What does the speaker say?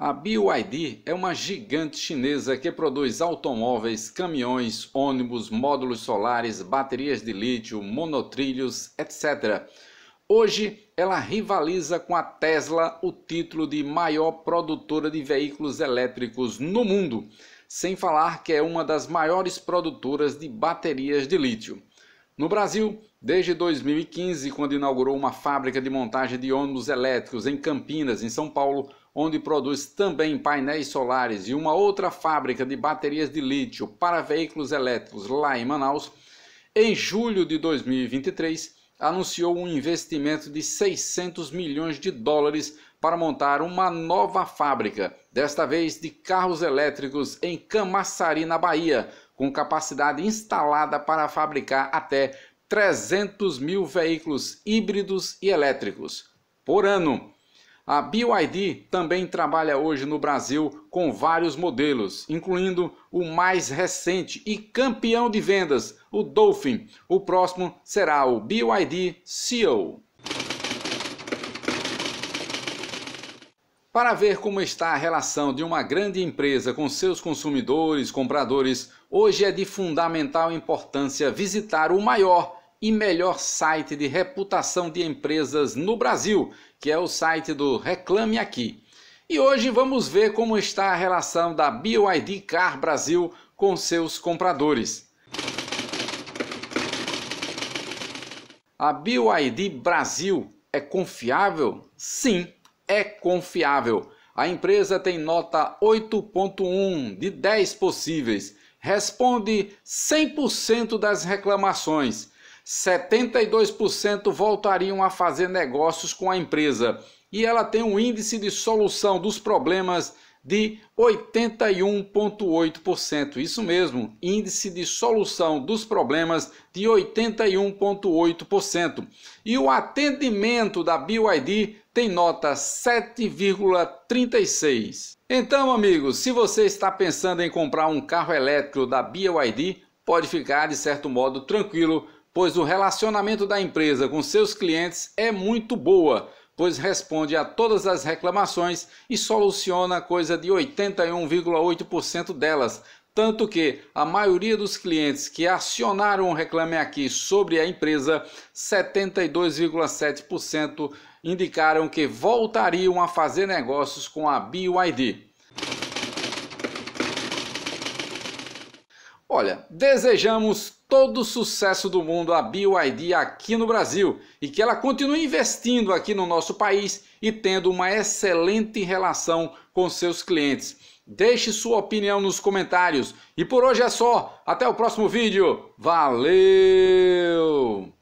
A BYD é uma gigante chinesa que produz automóveis, caminhões, ônibus, módulos solares, baterias de lítio, monotrilhos, etc. Hoje, ela rivaliza com a Tesla o título de maior produtora de veículos elétricos no mundo, sem falar que é uma das maiores produtoras de baterias de lítio. No Brasil, desde 2015, quando inaugurou uma fábrica de montagem de ônibus elétricos em Campinas, em São Paulo, onde produz também painéis solares, e uma outra fábrica de baterias de lítio para veículos elétricos lá em Manaus, em julho de 2023 anunciou um investimento de 600 milhões de dólares para montar uma nova fábrica, desta vez de carros elétricos em Camaçari, na Bahia, com capacidade instalada para fabricar até 300 mil veículos híbridos e elétricos por ano. A BYD também trabalha hoje no Brasil com vários modelos, incluindo o mais recente e campeão de vendas, o Dolphin. O próximo será o BYD CEO. Para ver como está a relação de uma grande empresa com seus consumidores, compradores, hoje é de fundamental importância visitar o maior e melhor site de reputação de empresas no Brasil, que é o site do Reclame Aqui. E hoje vamos ver como está a relação da BYD Car Brasil com seus compradores. A BYD Brasil é confiável? Sim, é confiável. A empresa tem nota 8.1 de 10 possíveis. Responde 100% das reclamações 72% voltariam a fazer negócios com a empresa e ela tem um índice de solução dos problemas de 81,8%. Isso mesmo, índice de solução dos problemas de 81,8%. E o atendimento da BYD tem nota 7,36. Então, amigos, se você está pensando em comprar um carro elétrico da BYD, pode ficar de certo modo tranquilo pois o relacionamento da empresa com seus clientes é muito boa, pois responde a todas as reclamações e soluciona coisa de 81,8% delas, tanto que a maioria dos clientes que acionaram o Reclame Aqui sobre a empresa, 72,7% indicaram que voltariam a fazer negócios com a BYD. Olha, desejamos todo o sucesso do mundo à BYD aqui no Brasil e que ela continue investindo aqui no nosso país e tendo uma excelente relação com seus clientes. Deixe sua opinião nos comentários. E por hoje é só. Até o próximo vídeo. Valeu!